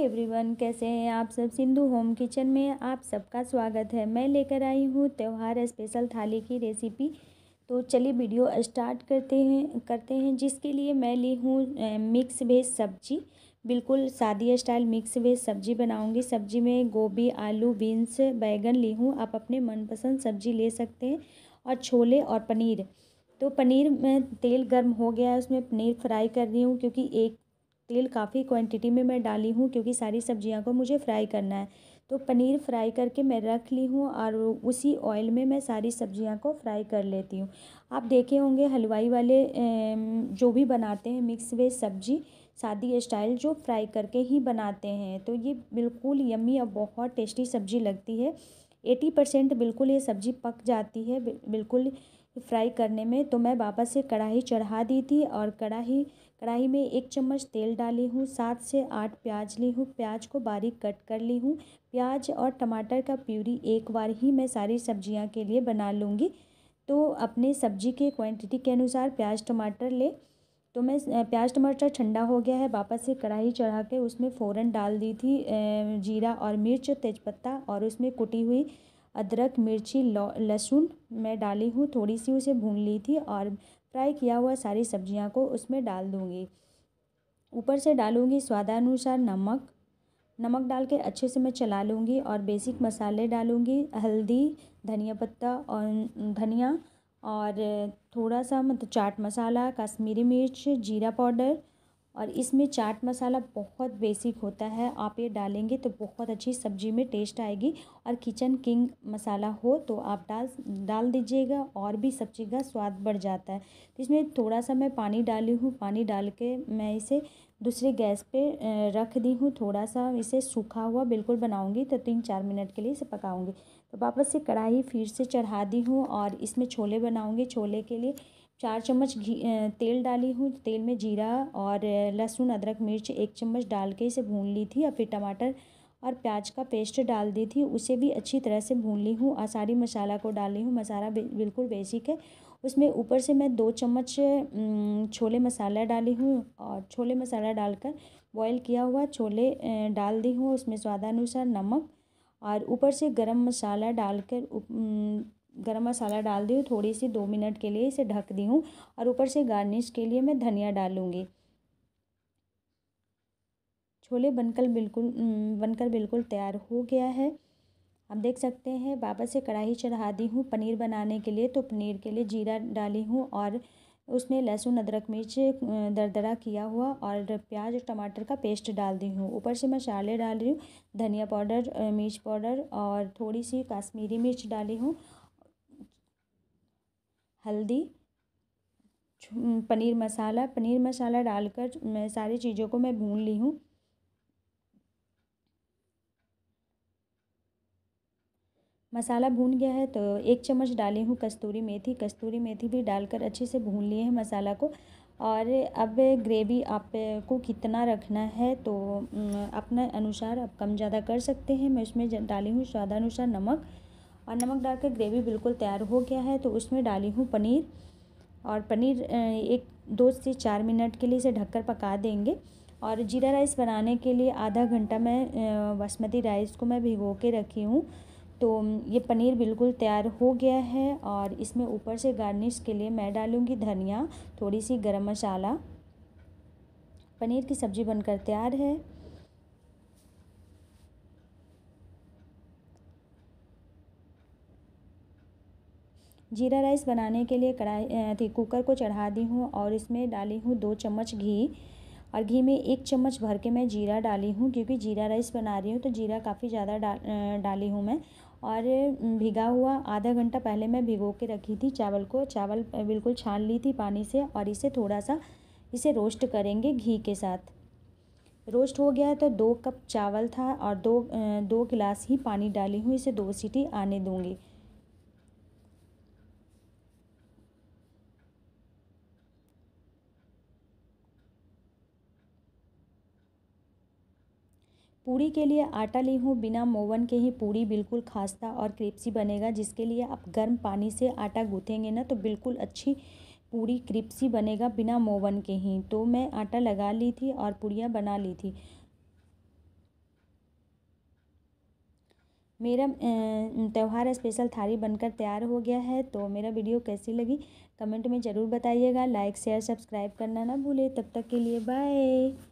hi everyone कैसे हैं आप सब सिंधु होम किचन में आप सबका स्वागत है मैं लेकर आई हूँ त्यौहार स्पेशल थाली की रेसिपी तो चलिए वीडियो स्टार्ट करते हैं करते हैं जिसके लिए मैं ली हूँ मिक्स वेज सब्जी बिल्कुल सादी स्टाइल मिक्स वेज सब्जी बनाऊंगी सब्जी में गोभी आलू बीन्स बैगन ली हूँ आप अपने मनपसंद सब्जी ले सकते हैं और छोले और पनीर तो पनीर में तेल गर्म हो गया है उसमें पनीर फ्राई कर रही हूँ क्योंकि एक तेल काफ़ी क्वांटिटी में मैं डाली हूँ क्योंकि सारी सब्जियाँ को मुझे फ्राई करना है तो पनीर फ्राई करके मैं रख ली हूँ और उसी ऑयल में मैं सारी सब्जियाँ को फ्राई कर लेती हूँ आप देखे होंगे हलवाई वाले जो भी बनाते हैं मिक्स वेज सब्जी शादी स्टाइल जो फ्राई करके ही बनाते हैं तो ये बिल्कुल यम्मी और बहुत टेस्टी सब्ज़ी लगती है एटी परसेंट बिल्कुल ये सब्ज़ी पक जाती है बिल्कुल फ्राई करने में तो मैं बाबा से कढ़ाई चढ़ा दी थी और कढ़ाई कढ़ाई में एक चम्मच तेल डाली हूँ सात से आठ प्याज ली हूँ प्याज को बारीक कट कर ली हूँ प्याज और टमाटर का प्यूरी एक बार ही मैं सारी सब्जियाँ के लिए बना लूँगी तो अपने सब्जी के क्वांटिटी के अनुसार प्याज टमाटर ले तो मैं प्याज टमाटर ठंडा हो गया है वापस से कढ़ाई चढ़ा के उसमें फ़ौरन डाल दी थी जीरा और मिर्च तेज़पत्ता और उसमें कुटी हुई अदरक मिर्ची लहसुन मैं डाली हूँ थोड़ी सी उसे भून ली थी और फ्राई किया हुआ सारी सब्जियाँ को उसमें डाल दूँगी ऊपर से डालूँगी स्वादानुसार नमक नमक डाल के अच्छे से मैं चला लूँगी और बेसिक मसाले डालूँगी हल्दी धनिया पत्ता और धनिया और थोड़ा सा मतलब चाट मसाला कश्मीरी मिर्च जीरा पाउडर और इसमें चाट मसाला बहुत बेसिक होता है आप ये डालेंगे तो बहुत अच्छी सब्ज़ी में टेस्ट आएगी और किचन किंग मसाला हो तो आप डाल डाल दीजिएगा और भी सब्ज़ी का स्वाद बढ़ जाता है तो इसमें थोड़ा सा मैं पानी डाली हूँ पानी डाल के मैं इसे दूसरे गैस पे रख दी हूँ थोड़ा सा इसे सूखा हुआ बिल्कुल बनाऊँगी तो तीन चार मिनट के लिए इसे पकाऊँगी तो वापस से कढ़ाई फिर से चढ़ा दी हूँ और इसमें छोले बनाऊँगी छोले के लिए चार चम्मच घी तेल डाली हूँ तेल में जीरा और लहसुन अदरक मिर्च एक चम्मच डाल के इसे भून ली थी और फिर टमाटर और प्याज का पेस्ट डाल दी थी उसे भी अच्छी तरह से भून ली हूँ और सारी मसाला को डाल ली हूँ मसाला बिल्कुल बेसिक है उसमें ऊपर से मैं दो चम्मच छोले मसाला डाली हूँ और छोले मसाला डालकर बॉईल किया हुआ छोले डाल दी हूँ उसमें स्वादानुसार नमक और ऊपर से गरम मसाला डालकर गरम मसाला डाल दी हूँ थोड़ी सी दो मिनट के लिए इसे ढक दी हूँ और ऊपर से गार्निश के लिए मैं धनिया डालूँगी छोले बनकर बिल्कुल बनकर बिल्कुल तैयार हो गया है आप देख सकते हैं बाबा से कढ़ाई चढ़ा दी हूँ पनीर बनाने के लिए तो पनीर के लिए जीरा डाली हूँ और उसमें लहसुन अदरक मिर्च दरदरा किया हुआ और प्याज और टमाटर का पेस्ट डाल दी हूँ ऊपर से मसाले डाल रही हूँ धनिया पाउडर मिर्च पाउडर और थोड़ी सी काश्मीरी मिर्च डाली हूँ हल्दी पनीर मसाला पनीर मसाला डालकर मैं सारी चीज़ों को मैं भून ली हूँ मसाला भून गया है तो एक चम्मच डाली हूँ कस्तूरी मेथी कस्तूरी मेथी भी डालकर अच्छे से भून लिए हैं मसाला को और अब ग्रेवी आपको कितना रखना है तो अपने अनुसार आप कम ज़्यादा कर सकते हैं मैं उसमें डाली हूँ स्वादानुसार नमक और नमक डालकर ग्रेवी बिल्कुल तैयार हो गया है तो उसमें डाली हूँ पनीर और पनीर एक दो से चार मिनट के लिए इसे ढककर पका देंगे और जीरा राइस बनाने के लिए आधा घंटा मैं बासमती राइस को मैं भिगो के रखी हूँ तो ये पनीर बिल्कुल तैयार हो गया है और इसमें ऊपर से गार्निश के लिए मैं डालूँगी धनिया थोड़ी सी गरम मसाला पनीर की सब्ज़ी बनकर तैयार है जीरा राइस बनाने के लिए कढ़ाई थी कुकर को चढ़ा दी हूँ और इसमें डाली हूँ दो चम्मच घी और घी में एक चम्मच भर के मैं जीरा डाली हूँ क्योंकि जीरा राइस बना रही हूँ तो जीरा काफ़ी ज़्यादा डाली हूँ मैं और भिगा हुआ आधा घंटा पहले मैं भिगो के रखी थी चावल को चावल बिल्कुल छान ली थी पानी से और इसे थोड़ा सा इसे रोस्ट करेंगे घी के साथ रोस्ट हो गया तो दो कप चावल था और दो दो गिलास ही पानी डाली हूँ इसे दो सीटी आने दूँगी पूरी के लिए आटा ली हूँ बिना मोवन के ही पूरी बिल्कुल खास्ता और क्रिप्सी बनेगा जिसके लिए आप गर्म पानी से आटा गूँथेंगे ना तो बिल्कुल अच्छी पूरी क्रिप्सी बनेगा बिना मोवन के ही तो मैं आटा लगा ली थी और पूड़ियाँ बना ली थी मेरा त्यौहार स्पेशल थाली बनकर तैयार हो गया है तो मेरा वीडियो कैसी लगी कमेंट में ज़रूर बताइएगा लाइक शेयर सब्सक्राइब करना ना भूले तब तक के लिए बाय